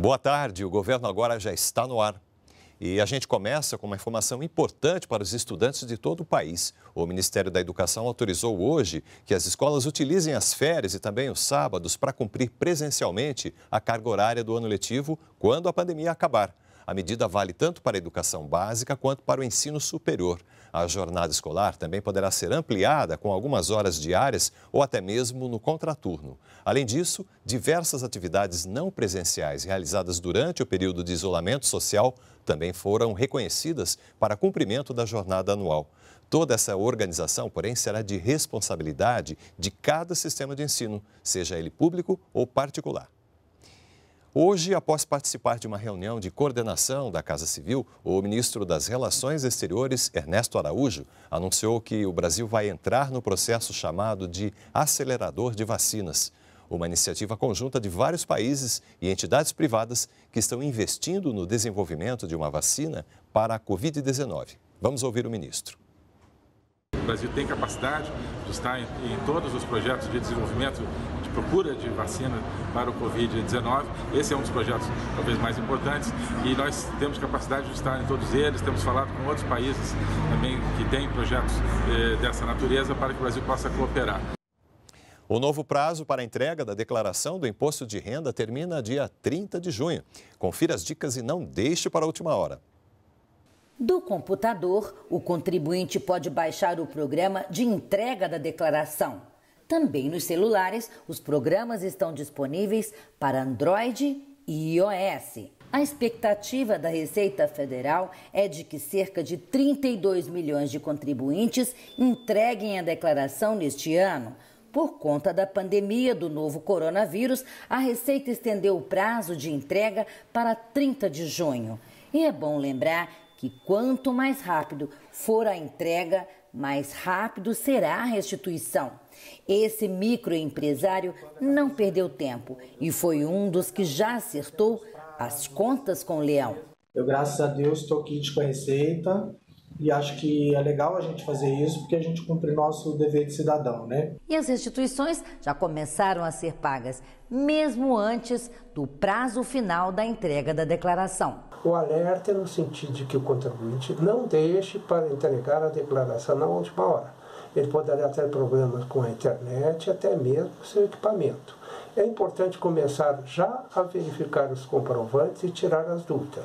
Boa tarde, o governo agora já está no ar. E a gente começa com uma informação importante para os estudantes de todo o país. O Ministério da Educação autorizou hoje que as escolas utilizem as férias e também os sábados para cumprir presencialmente a carga horária do ano letivo quando a pandemia acabar. A medida vale tanto para a educação básica quanto para o ensino superior. A jornada escolar também poderá ser ampliada com algumas horas diárias ou até mesmo no contraturno. Além disso, diversas atividades não presenciais realizadas durante o período de isolamento social também foram reconhecidas para cumprimento da jornada anual. Toda essa organização, porém, será de responsabilidade de cada sistema de ensino, seja ele público ou particular. Hoje, após participar de uma reunião de coordenação da Casa Civil, o ministro das Relações Exteriores, Ernesto Araújo, anunciou que o Brasil vai entrar no processo chamado de acelerador de vacinas. Uma iniciativa conjunta de vários países e entidades privadas que estão investindo no desenvolvimento de uma vacina para a Covid-19. Vamos ouvir o ministro. Brasil tem capacidade de estar em, em todos os projetos de desenvolvimento de procura de vacina para o Covid-19. Esse é um dos projetos talvez mais importantes e nós temos capacidade de estar em todos eles. Temos falado com outros países também que têm projetos eh, dessa natureza para que o Brasil possa cooperar. O novo prazo para a entrega da declaração do imposto de renda termina dia 30 de junho. Confira as dicas e não deixe para a última hora. Do computador, o contribuinte pode baixar o programa de entrega da declaração. Também nos celulares, os programas estão disponíveis para Android e iOS. A expectativa da Receita Federal é de que cerca de 32 milhões de contribuintes entreguem a declaração neste ano. Por conta da pandemia do novo coronavírus, a Receita estendeu o prazo de entrega para 30 de junho. E é bom lembrar que quanto mais rápido for a entrega, mais rápido será a restituição. Esse microempresário não perdeu tempo e foi um dos que já acertou as contas com o leão. Eu, graças a Deus, estou aqui de com a receita, tá? e acho que é legal a gente fazer isso porque a gente cumpre nosso dever de cidadão, né? E as instituições já começaram a ser pagas mesmo antes do prazo final da entrega da declaração. O alerta é no sentido de que o contribuinte não deixe para entregar a declaração na última hora. Ele poderá ter problemas com a internet, até mesmo seu equipamento. É importante começar já a verificar os comprovantes e tirar as dúvidas.